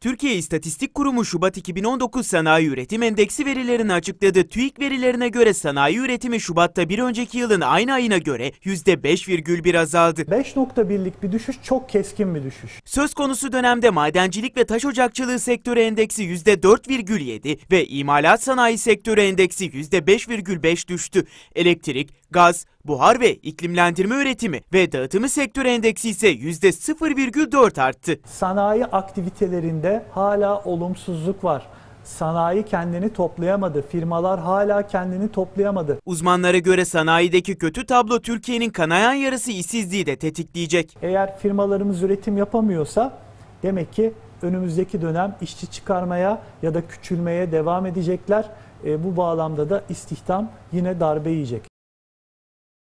Türkiye İstatistik Kurumu Şubat 2019 Sanayi Üretim Endeksi verilerini açıkladı. TÜİK verilerine göre sanayi üretimi Şubat'ta bir önceki yılın aynı ayına göre %5,1 azaldı. 5.1'lik bir düşüş çok keskin bir düşüş. Söz konusu dönemde madencilik ve taş ocakçılığı sektörü endeksi %4,7 ve imalat sanayi sektörü endeksi %5,5 düştü. Elektrik, Gaz, buhar ve iklimlendirme üretimi ve dağıtımı sektör endeksi ise %0,4 arttı. Sanayi aktivitelerinde hala olumsuzluk var sanayi kendini toplayamadı. Firmalar hala kendini toplayamadı. Uzmanlara göre sanayideki kötü tablo Türkiye'nin kanayan yarısı işsizliği de tetikleyecek. Eğer firmalarımız üretim yapamıyorsa demek ki önümüzdeki dönem işçi çıkarmaya ya da küçülmeye devam edecekler. E, bu bağlamda da istihdam yine darbe yiyecek.